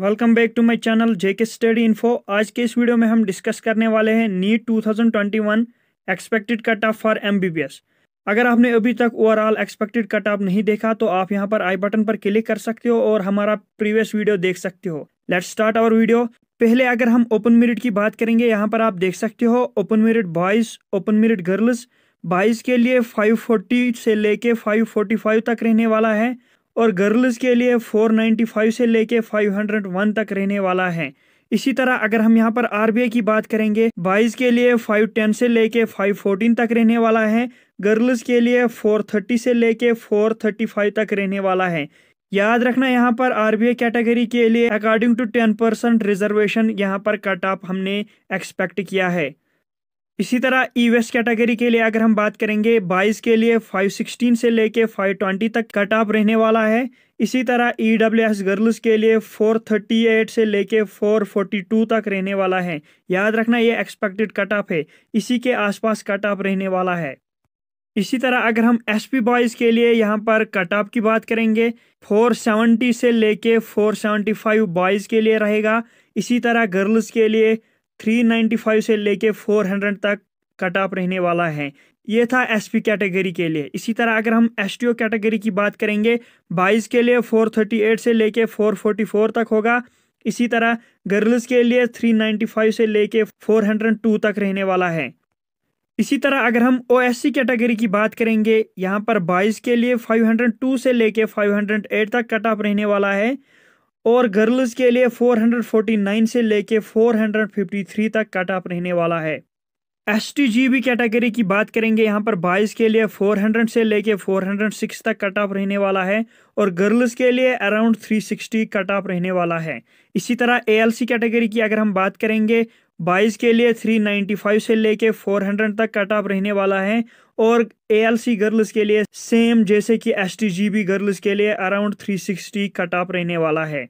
welcome back to my channel JK study info आज के इस वीडियो में हम डिस्कस करने वाले हैं NEET 2021 expected cut off for MBBS अगर आपने अभी तक ओवरऑल एक्सपेक्टेड कट ऑफ नहीं देखा तो आप यहां पर आई बटन पर क्लिक कर सकते हो और हमारा प्रीवियस वीडियो देख सकते हो लेट स्टार्ट आवर वीडियो पहले अगर हम ओपन मेरिट की बात करेंगे यहाँ पर आप देख सकते हो open merit boys open merit girls बाईस के लिए 540 से लेके 545 तक रहने वाला है और गर्ल्स के लिए 495 से लेके 501 तक रहने वाला है इसी तरह अगर हम यहाँ पर आरबीआई की बात करेंगे बॉयज के लिए 510 से लेके 514 तक रहने वाला है गर्ल्स के लिए 430 से लेके 435 तक रहने वाला है याद रखना यहाँ पर आरबीआई कैटेगरी के लिए अकॉर्डिंग टू 10 परसेंट रिजर्वेशन यहाँ पर कट ऑफ हमने एक्सपेक्ट किया है इसी तरह ई वेस्ट कैटेगरी के लिए अगर हम बात करेंगे बाईस के लिए 516 से लेके 520 तक कट ऑफ रहने वाला है इसी तरह ई डब्ल्यू एस गर्ल्स के लिए 438 से लेके 442 तक रहने वाला है याद रखना ये एक्सपेक्टेड कट ऑफ है इसी के आसपास कट ऑफ रहने वाला है इसी तरह अगर हम एस पी बॉयज़ के लिए यहाँ पर कट ऑफ की बात करेंगे 470 से लेके 475 बॉयज़ के लिए रहेगा इसी तरह गर्ल्स के लिए 395 से लेके 400 तक कट ऑफ रहने वाला है ये था पी कैटेगरी के लिए इसी तरह अगर हम ओ कैटेगरी की बात करेंगे बॉयज़ के लिए 438 से लेके 444 तक होगा इसी तरह गर्ल्स के लिए 395 से लेके 402 तक रहने वाला है इसी तरह अगर हम ओ कैटेगरी की बात करेंगे यहाँ पर बॉयज़ के लिए 502 से लेके 508 तक कट ऑफ रहने वाला है और गर्ल्स के लिए 449 से लेके 453 तक कट ऑफ रहने वाला है एस टी कैटेगरी की बात करेंगे यहाँ पर बॉयज़ के लिए 400 से लेके 406 तक कट ऑफ रहने वाला है और गर्ल्स के लिए अराउंड 360 कट ऑफ रहने वाला है इसी तरह ए कैटेगरी की अगर हम बात करेंगे बाईस के लिए 395 से लेके 400 तक कट ऑफ रहने वाला है और ए गर्ल्स के लिए सेम जैसे कि एस टी गर्ल्स के लिए अराउंड 360 कट ऑफ रहने वाला है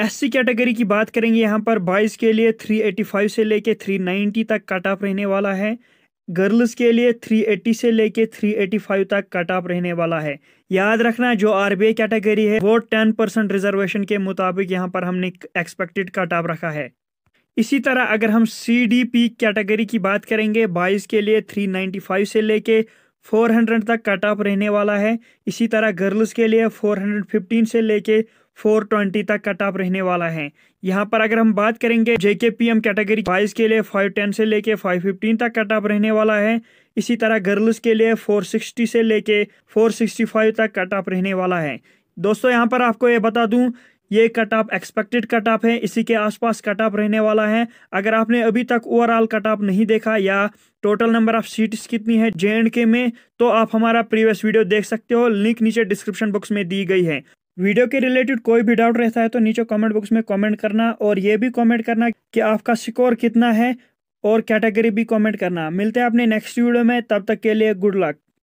एससी कैटेगरी की बात करेंगे यहाँ पर बॉयज़ के लिए 385 से लेके 390 तक कट ऑफ रहने वाला है गर्ल्स के लिए 380 से लेके 385 तक कट ऑफ रहने वाला है याद रखना जो आर कैटेगरी है वो 10 परसेंट रिजर्वेशन के मुताबिक यहाँ पर हमने एक्सपेक्टेड कट ऑफ रखा है इसी तरह अगर हम सी डी पी कैटेगरी की बात करेंगे बॉयज़ के लिए फाइव से लेके 400 तक कट ऑफ रहने वाला है इसी तरह गर्ल्स के लिए 415 से लेके 420 तक कट ऑफ रहने वाला है यहाँ पर अगर हम बात करेंगे JK P M category boys के लिए 510 से लेके 515 तक कट ऑफ रहने वाला है इसी तरह गर्ल्स के लिए 460 से लेके 465 तक कट ऑफ रहने वाला है दोस्तों यहाँ पर आपको ये बता दूँ ये cut off expected cut off है इसी के आसपास कट ऑफ रहने वाला है अगर आपने अभी तक ओवरऑल कट ऑफ नहीं देखा या टोटल नंबर ऑफ सीट्स कितनी है जे एंड के में तो आप हमारा प्रीवियस वीडियो देख सकते हो लिंक नीचे डिस्क्रिप्शन बॉक्स में दी गई है वीडियो के रिलेटेड कोई भी डाउट रहता है तो नीचे कमेंट बॉक्स में कमेंट करना और ये भी कमेंट करना कि आपका स्कोर कितना है और कैटेगरी भी कमेंट करना मिलते हैं अपने नेक्स्ट वीडियो में तब तक के लिए गुड लक